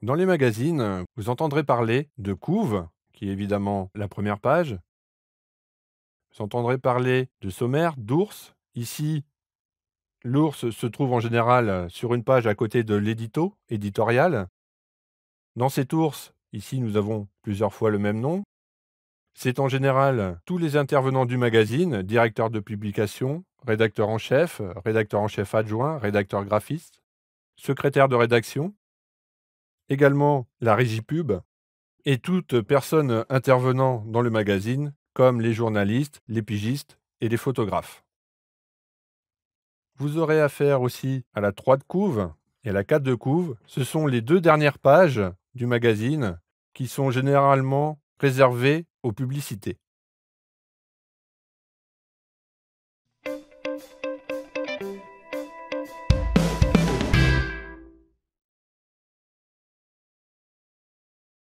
Dans les magazines, euh, vous entendrez parler de couve, qui est évidemment la première page. Vous entendrez parler de sommaire, d'ours. Ici, l'ours se trouve en général euh, sur une page à côté de l'édito, éditorial. Dans cet ours, ici nous avons plusieurs fois le même nom. C'est en général euh, tous les intervenants du magazine, directeur de publication, rédacteur en chef, rédacteur en chef adjoint, rédacteur graphiste, secrétaire de rédaction, également la régie pub et toute personne euh, intervenant dans le magazine, comme les journalistes, les pigistes et les photographes. Vous aurez affaire aussi à la 3 de couve et à la 4 de couve. Ce sont les deux dernières pages du magazine qui sont généralement réservées aux publicités.